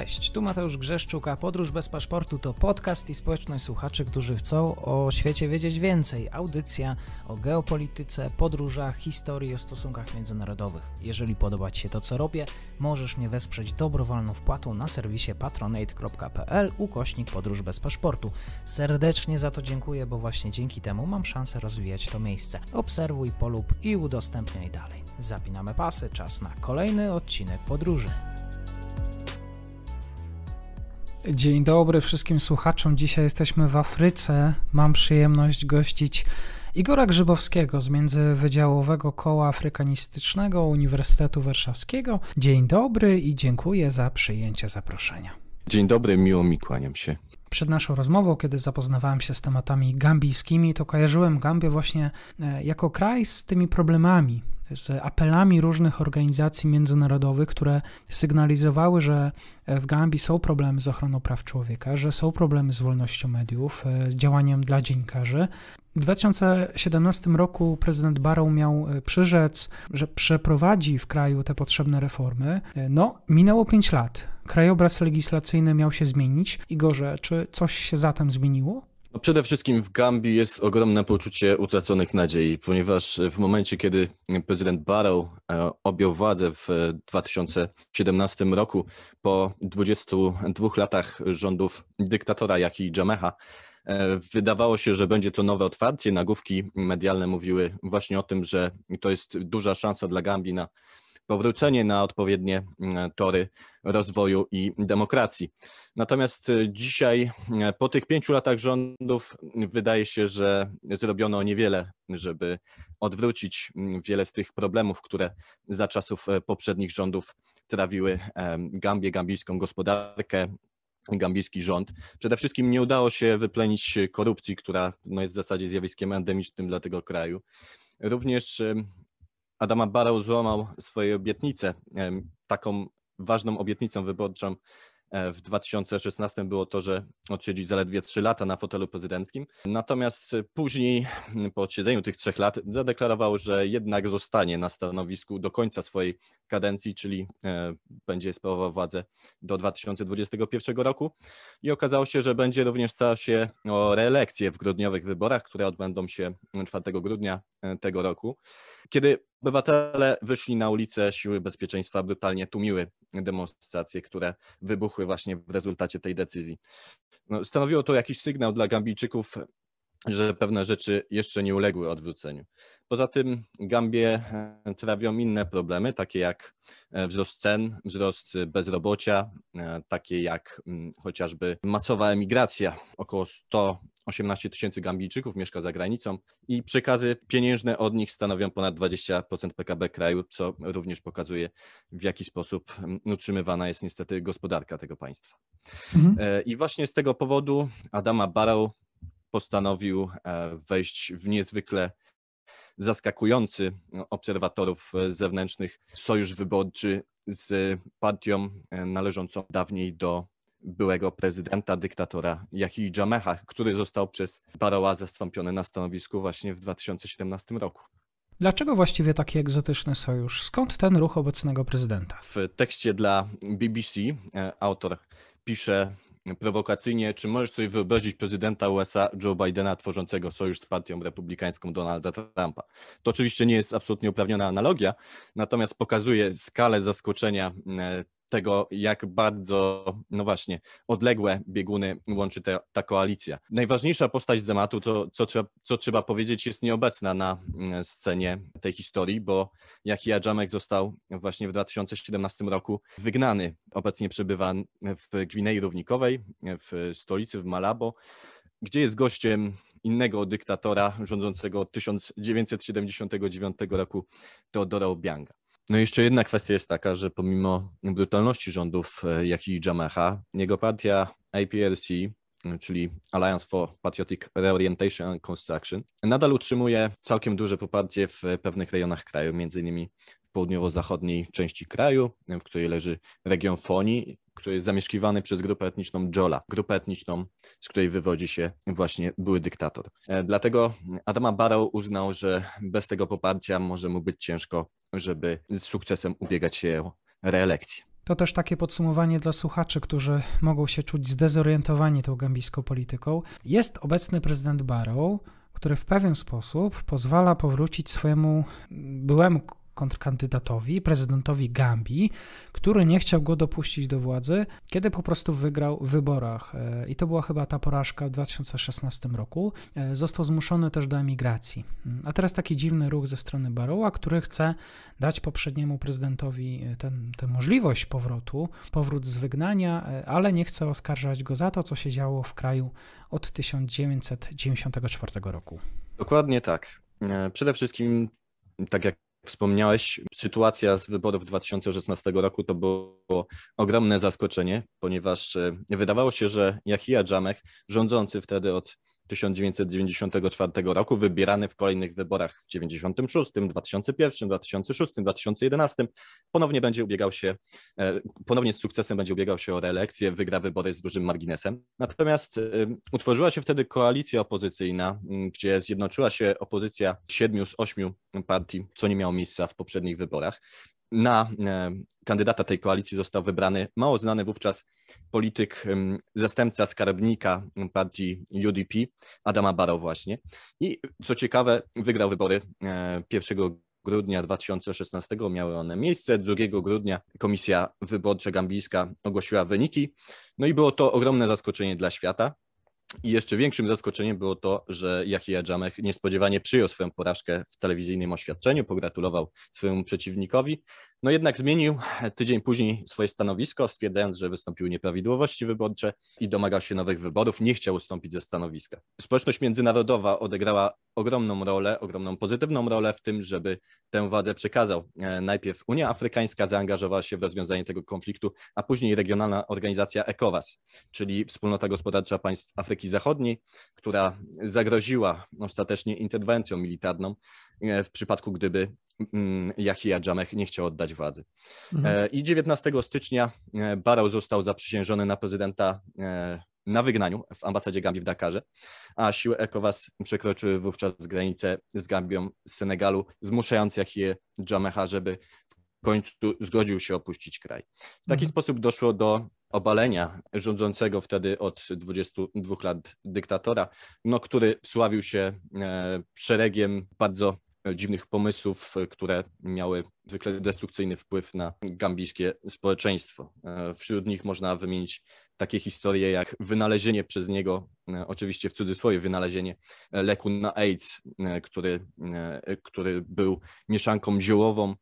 Cześć, tu Mateusz Grzeszczuk, a Podróż bez paszportu to podcast i społeczność słuchaczy, którzy chcą o świecie wiedzieć więcej. Audycja o geopolityce, podróżach, historii, o stosunkach międzynarodowych. Jeżeli podoba Ci się to, co robię, możesz mnie wesprzeć dobrowolną wpłatą na serwisie patronate.pl ukośnik Podróż bez paszportu. Serdecznie za to dziękuję, bo właśnie dzięki temu mam szansę rozwijać to miejsce. Obserwuj, polub i udostępniaj dalej. Zapinamy pasy, czas na kolejny odcinek podróży. Dzień dobry wszystkim słuchaczom. Dzisiaj jesteśmy w Afryce. Mam przyjemność gościć Igora Grzybowskiego z Międzywydziałowego Koła Afrykanistycznego Uniwersytetu Warszawskiego. Dzień dobry i dziękuję za przyjęcie zaproszenia. Dzień dobry, miło mi kłaniam się. Przed naszą rozmową, kiedy zapoznawałem się z tematami gambijskimi, to kojarzyłem Gambię właśnie e, jako kraj z tymi problemami z apelami różnych organizacji międzynarodowych, które sygnalizowały, że w Gambii są problemy z ochroną praw człowieka, że są problemy z wolnością mediów, e, z działaniem dla dziennikarzy. W 2017 roku prezydent Barrow miał e, przyrzec, że przeprowadzi w kraju te potrzebne reformy. E, no, minęło 5 lat. Krajobraz legislacyjny miał się zmienić. Igorze, czy coś się zatem zmieniło? No przede wszystkim w Gambii jest ogromne poczucie utraconych nadziei, ponieważ w momencie, kiedy prezydent Barrow e, objął władzę w 2017 e, roku, po 22 latach rządów dyktatora, jak i Jameha, e, Wydawało się, że będzie to nowe otwarcie. Nagłówki medialne mówiły właśnie o tym, że to jest duża szansa dla Gambii na powrócenie na odpowiednie mm, tory rozwoju i demokracji. Natomiast y, dzisiaj, y, po tych pięciu latach rządów, mm, wydaje się, że zrobiono niewiele, żeby odwrócić mm, wiele z tych problemów, które za czasów e, poprzednich rządów trawiły e, Gambię, gambijską gospodarkę, gambijski rząd. Przede wszystkim nie udało się wyplenić korupcji, która no, jest w zasadzie zjawiskiem endemicznym dla tego kraju. Również y, Adama Barrow złamał swoje obietnice. Taką ważną obietnicą wyborczą e, w 2016 było to, że odsiedzi zaledwie 3 lata na fotelu prezydenckim. Natomiast później, po odsiedzeniu tych trzech lat, zadeklarował, że jednak zostanie na stanowisku do końca swojej kadencji, czyli e, będzie sprawował władzę do 2021 roku. I okazało się, że będzie również starał się o reelekcję w grudniowych wyborach, które odbędą się 4 grudnia e, tego roku. Kiedy Obywatele wyszli na ulicę, siły bezpieczeństwa brutalnie tłumiły demonstracje, które wybuchły właśnie w rezultacie tej decyzji. No, stanowiło to jakiś sygnał dla Gambijczyków, że pewne rzeczy jeszcze nie uległy odwróceniu. Poza tym Gambie e, trawią inne problemy, takie jak e, wzrost cen, wzrost bezrobocia, e, takie jak mm, chociażby masowa emigracja. Około 100 18 tysięcy Gambijczyków mieszka za granicą i przekazy pieniężne od nich stanowią ponad 20% PKB kraju, co również pokazuje, w jaki sposób mm, utrzymywana jest niestety gospodarka tego państwa. Mhm. E, I właśnie z tego powodu Adama Barrow postanowił e, wejść w niezwykle zaskakujący no, obserwatorów e, zewnętrznych sojusz wyborczy z partią należącą dawniej do byłego prezydenta, dyktatora Yahya Jameha, który został przez Baroła zastąpiony na stanowisku właśnie w 2017 roku. Dlaczego właściwie taki egzotyczny sojusz? Skąd ten ruch obecnego prezydenta? W tekście dla BBC e, autor pisze prowokacyjnie, czy możesz sobie wyobrazić prezydenta USA Joe Bidena tworzącego sojusz z partią republikańską Donalda Trumpa. To oczywiście nie jest absolutnie uprawniona analogia, natomiast pokazuje skalę zaskoczenia e, tego, jak bardzo, no właśnie, odległe bieguny łączy te, ta koalicja. Najważniejsza postać Zematu, to co trzeba, co trzeba powiedzieć, jest nieobecna na mm, scenie tej historii, bo Jaki Adżamek został właśnie w 2017 roku wygnany. Obecnie przebywa w Gwinei Równikowej, w stolicy, w Malabo, gdzie jest gościem innego dyktatora rządzącego od 1979 roku, Teodora Obianga. No i jeszcze jedna kwestia jest taka, że pomimo brutalności rządów, e, jak i Jamaha, jego partia APRC, e, czyli Alliance for Patriotic Reorientation and Construction, nadal utrzymuje całkiem duże poparcie w e, pewnych rejonach kraju, między innymi południowo-zachodniej części kraju, w której leży region Fonii, który jest zamieszkiwany przez grupę etniczną Jola, grupę etniczną, z której wywodzi się właśnie były dyktator. E, dlatego Adama Barrow uznał, że bez tego poparcia może mu być ciężko, żeby z sukcesem ubiegać się o reelekcję. To też takie podsumowanie dla słuchaczy, którzy mogą się czuć zdezorientowani tą gambijską polityką. Jest obecny prezydent Barrow, który w pewien sposób pozwala powrócić swojemu byłemu kontrkandydatowi, prezydentowi Gambii, który nie chciał go dopuścić do władzy, kiedy po prostu wygrał w wyborach. E, I to była chyba ta porażka w 2016 roku. E, został zmuszony też do emigracji. Mm, a teraz taki dziwny ruch ze strony Baroła, który chce dać poprzedniemu prezydentowi e, tę możliwość powrotu, powrót z wygnania, ale nie chce oskarżać go za to, co się działo w kraju od 1994 roku. Dokładnie tak. Przede wszystkim, tak jak wspomniałeś, sytuacja z wyborów 2016 roku to było ogromne zaskoczenie, ponieważ e, wydawało się, że Yahya Dżamek, rządzący wtedy od 1994 roku, wybierany w kolejnych wyborach w 1996, 2001, 2006, 2011. Ponownie będzie ubiegał się, e, ponownie z sukcesem będzie ubiegał się o reelekcję, wygra wybory z dużym marginesem. Natomiast e, utworzyła się wtedy koalicja opozycyjna, gdzie zjednoczyła się opozycja siedmiu z ośmiu partii, co nie miało miejsca w poprzednich wyborach na e, kandydata tej koalicji został wybrany mało znany wówczas polityk, zastępca skarbnika partii UDP, Adama Barrow właśnie. I co ciekawe, wygrał wybory 1 e, grudnia 2016 miały one miejsce. 2 grudnia Komisja Wyborcza Gambijska ogłosiła wyniki. No i było to ogromne zaskoczenie dla świata. I jeszcze większym zaskoczeniem było to, że Yahya Jameh niespodziewanie przyjął swoją porażkę w telewizyjnym oświadczeniu, pogratulował swojemu przeciwnikowi, no jednak zmienił tydzień później swoje stanowisko, stwierdzając, że wystąpiły nieprawidłowości wyborcze i domagał się nowych wyborów, nie chciał ustąpić ze stanowiska. Społeczność międzynarodowa odegrała ogromną rolę, ogromną pozytywną rolę w tym, żeby tę władzę przekazał. E, najpierw Unia Afrykańska zaangażowała się w rozwiązanie tego konfliktu, a później regionalna organizacja ECOWAS, czyli Wspólnota Gospodarcza Państw Afryki Zachodniej, która zagroziła ostatecznie interwencją militarną E, w przypadku gdyby Yahya mm, Jameh nie chciał oddać władzy. Mhm. E, I 19 stycznia e, Barrow został zaprzysiężony na prezydenta na wygnaniu w ambasadzie Gambii w Dakarze, a siły ECOWAS przekroczyły wówczas granicę z Gambią z Senegalu, zmuszając Yahya Jameha, żeby w końcu zgodził się opuścić kraj. W taki mhm. sposób doszło do obalenia rządzącego wtedy od 22 lat dyktatora, no, który wsławił się szeregiem bardzo dziwnych pomysłów, które miały zwykle destrukcyjny wpływ na gambijskie społeczeństwo. E, wśród nich można wymienić takie historie jak wynalezienie przez niego, e, oczywiście w cudzysłowie wynalezienie e, leku na AIDS, który, który był mieszanką ziołową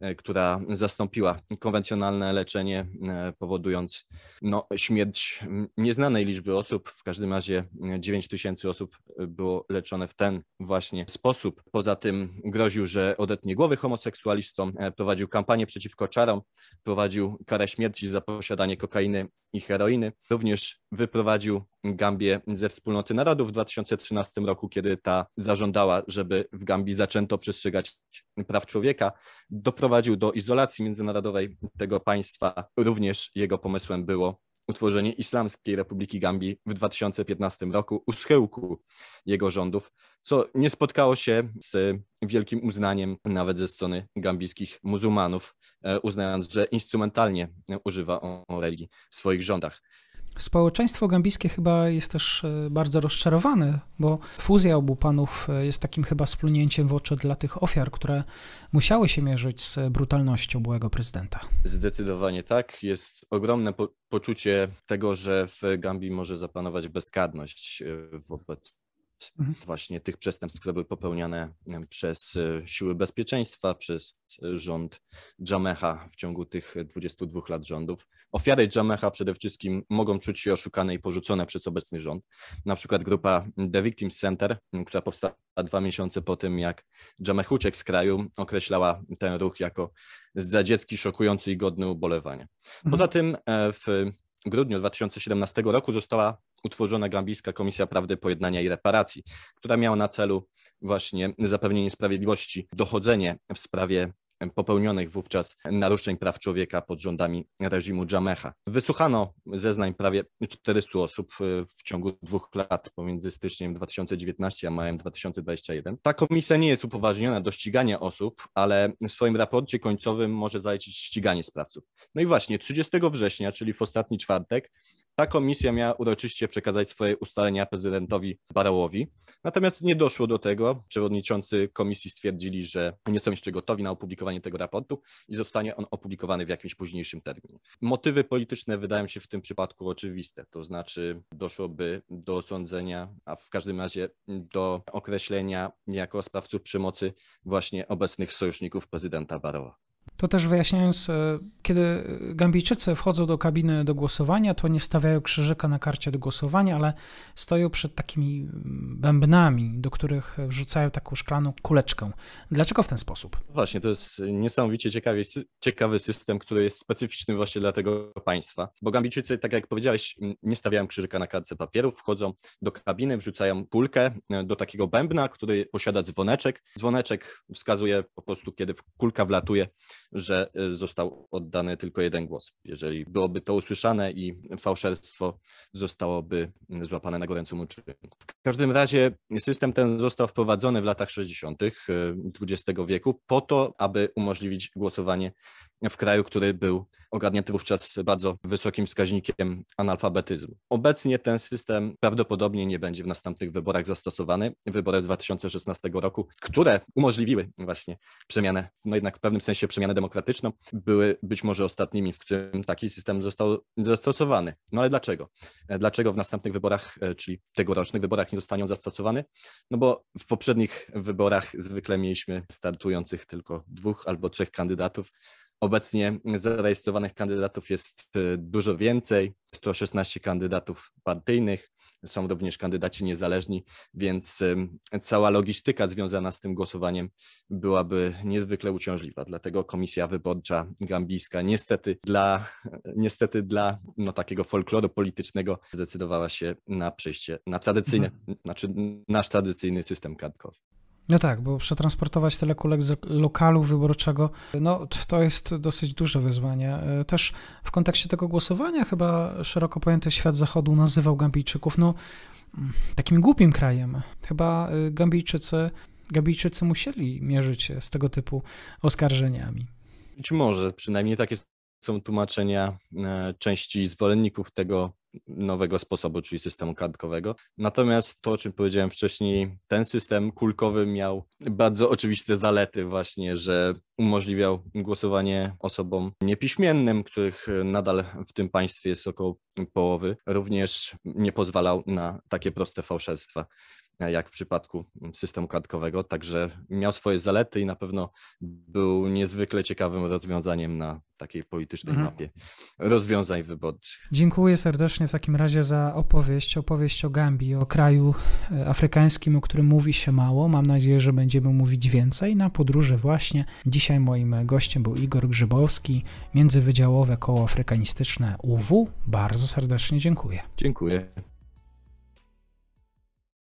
E, która zastąpiła konwencjonalne leczenie, e, powodując no, śmierć nieznanej liczby osób. W każdym razie 9 e, tysięcy osób było leczone w ten właśnie sposób. Poza tym groził, że odetnie głowy homoseksualistom, prowadził kampanię przeciwko czarom, prowadził karę śmierci za posiadanie kokainy i heroiny. Również wyprowadził Gambię ze Wspólnoty Narodów w 2013 roku, kiedy ta zażądała, żeby w Gambii zaczęto przestrzegać praw człowieka, doprowadził do izolacji międzynarodowej tego państwa. Również jego pomysłem było utworzenie Islamskiej Republiki Gambii w 2015 roku u schyłku jego rządów, co nie spotkało się z wielkim uznaniem nawet ze strony gambijskich muzułmanów, e, uznając, że instrumentalnie używa on religii w swoich rządach. Społeczeństwo gambijskie chyba jest też e, bardzo rozczarowane, bo fuzja obu panów e, jest takim chyba splunięciem w oczy dla tych ofiar, które musiały się mierzyć z brutalnością byłego prezydenta. Zdecydowanie tak. Jest ogromne po poczucie tego, że w Gambii może zapanować bezkarność e, wobec Mhm. właśnie tych przestępstw, które były popełniane przez e, siły bezpieczeństwa, przez e, rząd Dżamecha w ciągu tych 22 lat rządów. Ofiary Dżamecha przede wszystkim mogą czuć się oszukane i porzucone przez obecny rząd. Na przykład grupa The Victims Center, która powstała dwa miesiące po tym, jak Dżamech uciekł z kraju, określała ten ruch jako zdradziecki, szokujący i godny ubolewania. Poza mhm. tym e, w grudniu 2017 roku została utworzona Gambijska Komisja Prawdy Pojednania i Reparacji, która miała na celu właśnie zapewnienie sprawiedliwości, dochodzenie w sprawie popełnionych wówczas naruszeń praw człowieka pod rządami reżimu Dżamecha. Wysłuchano zeznań prawie 400 osób e, w ciągu dwóch lat pomiędzy styczniem 2019 a majem 2021. Ta komisja nie jest upoważniona do ścigania osób, ale w swoim raporcie końcowym może zalecić ściganie sprawców. No i właśnie 30 września, czyli w ostatni czwartek, ta komisja miała uroczyście przekazać swoje ustalenia prezydentowi Barałowi. Natomiast nie doszło do tego. Przewodniczący komisji stwierdzili, że nie są jeszcze gotowi na opublikowanie tego raportu i zostanie on opublikowany w jakimś późniejszym terminie. Motywy polityczne wydają się w tym przypadku oczywiste, to znaczy doszłoby do osądzenia, a w każdym razie do określenia jako sprawców przemocy właśnie obecnych sojuszników prezydenta Barała. To też wyjaśniając, e, kiedy Gambijczycy wchodzą do kabiny do głosowania, to nie stawiają krzyżyka na karcie do głosowania, ale stoją przed takimi mm, bębnami, do których rzucają taką szklaną kuleczkę. Dlaczego w ten sposób? Właśnie, to jest niesamowicie ciekawy, ciekawy system, który jest specyficzny właśnie dla tego państwa. Bo Gambijczycy, tak jak powiedziałeś, mm, nie stawiają krzyżyka na karcie papieru, wchodzą do kabiny, wrzucają kulkę e, do takiego bębna, który posiada dzwoneczek. Dzwoneczek wskazuje po prostu, kiedy kulka wlatuje że y, został oddany tylko jeden głos. Jeżeli byłoby to usłyszane i fałszerstwo zostałoby mm, złapane na gorącym uczynku. W każdym razie system ten został wprowadzony w latach 60. Y, XX wieku po to, aby umożliwić głosowanie w kraju, który był ogarnięty wówczas bardzo wysokim wskaźnikiem analfabetyzmu. Obecnie ten system prawdopodobnie nie będzie w następnych wyborach zastosowany. Wybory z 2016 roku, które umożliwiły właśnie przemianę, no jednak w pewnym sensie przemianę demokratyczną, były być może ostatnimi, w którym taki system został zastosowany. No ale dlaczego? Dlaczego w następnych wyborach, czyli tegorocznych wyborach nie zostanie on zastosowany? No bo w poprzednich wyborach zwykle mieliśmy startujących tylko dwóch albo trzech kandydatów, Obecnie zarejestrowanych kandydatów jest y, dużo więcej, 116 kandydatów partyjnych, są również kandydaci niezależni, więc cała logistyka związana z tym głosowaniem byłaby niezwykle uciążliwa. Dlatego Komisja Wyborcza Gambijska niestety dla, niestety dla no, takiego folkloru politycznego zdecydowała się na przejście na tradycyjny, mhm. znaczy nasz tradycyjny system kadkowy. No tak, bo przetransportować tyle kulek z lokalu wyborczego, no to jest dosyć duże wyzwanie. E, też w kontekście tego głosowania chyba szeroko pojęty świat zachodu nazywał Gambijczyków, no takim głupim krajem. Chyba e, Gambijczycy, Gambijczycy musieli mierzyć się z tego typu oskarżeniami. Być może, przynajmniej takie są tłumaczenia e, części zwolenników tego nowego sposobu, czyli systemu kartkowego. Natomiast to, o czym powiedziałem wcześniej, ten system kulkowy miał bardzo oczywiste zalety właśnie, że umożliwiał głosowanie osobom niepiśmiennym, których nadal w tym państwie jest około połowy. Również nie pozwalał na takie proste fałszerstwa jak w przypadku systemu kartkowego, także miał swoje zalety i na pewno był niezwykle ciekawym rozwiązaniem na takiej politycznej mhm. mapie rozwiązań wyborczych. Dziękuję serdecznie w takim razie za opowieść, opowieść o Gambii, o kraju e, afrykańskim, o którym mówi się mało. Mam nadzieję, że będziemy mówić więcej na podróży właśnie. Dzisiaj moim gościem był Igor Grzybowski, Międzywydziałowe Koło Afrykanistyczne UW. Bardzo serdecznie dziękuję. Dziękuję.